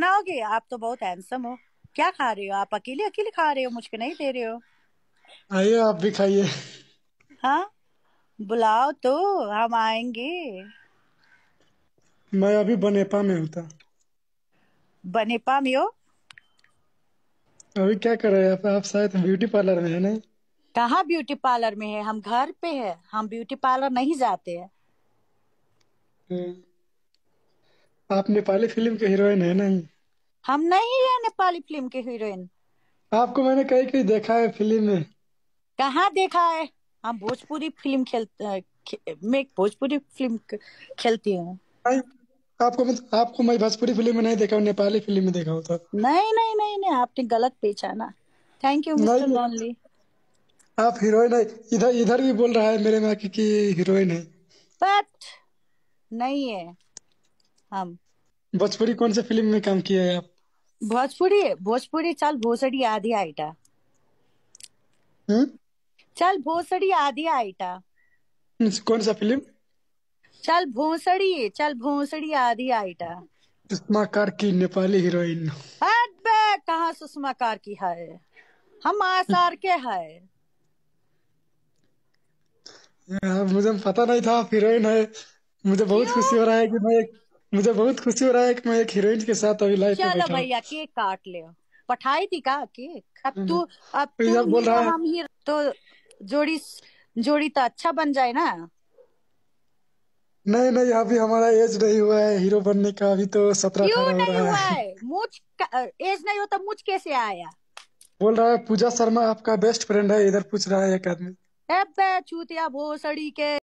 बनाओगे आप तो बहुत हैंडसम हो क्या खा रहे हो आप अकेले अकेले खा रहे हो मुझको नहीं दे रहे हो आइए आप भी खाइए हाँ बुलाओ तो हम आएंगे मैं अभी बनेपा में हूँ बनेपा में हो अभी क्या कर रहे हैं आप आप शायद ब्यूटी पार्लर में है नहीं कहाँ ब्यूटी पार्लर में है हम घर पे है हम ब्यूटी पार्लर नहीं जाते हैं हम्म। आप नेपाली फिल्म के हीरोइन है नहीं हम नहीं है नेपाली फिल्म के हीरोइन आपको मैंने कई कई देखा है फिल्म में कहा देखा है हम भोजपुरी फिल्म खेल मैं भोजपुरी फिल्म खेलती हूँ आपको मत, आपको मैं भोजपुरी फिल्म में नहीं देखा हूँ नेपाली फिल्म में देखा होता नहीं नहीं नहीं नहीं आपने गलत पहचाना थैंक यू मिस्टर लॉनली आप हीरोइन है इधर इधर भी बोल रहा है मेरे माँ की हीरोइन है बट नहीं है हम हाँ। भोजपुरी कौन से फिल्म में काम किया है आप भोजपुरी भोजपुरी चल भोसड़ी आधी आइटा हम्म? चल भोसड़ी आधी आइटा कौन सा फिल्म चल भोसड़ी चल भोसड़ी आधी आईटा सुषमा कार की नेपाली हीरोइन अबे कहाँ सुषमा कार की है हम आसार के है मुझे पता नहीं था आप हीरोइन है मुझे बहुत खुशी हो रहा है कि मैं मुझे बहुत खुशी हो रहा है कि मैं एक हीरोइन के साथ अभी लाइफ चलो भैया केक काट ले पठाई थी का केक अब हम्म। तू अब तो तू भैया बोल रहा है हम ये तो जोड़ी जोड़ी तो अच्छा बन जाए ना नहीं नहीं अभी हमारा एज नहीं हुआ है हीरो बनने का अभी तो सत्रह क्यों नहीं हुआ है मुझ एज नहीं होता तो मुझ कैसे आया बोल रहा है पूजा शर्मा आपका बेस्ट फ्रेंड है इधर पूछ रहा है एक आदमी अब चूतिया भोसड़ी के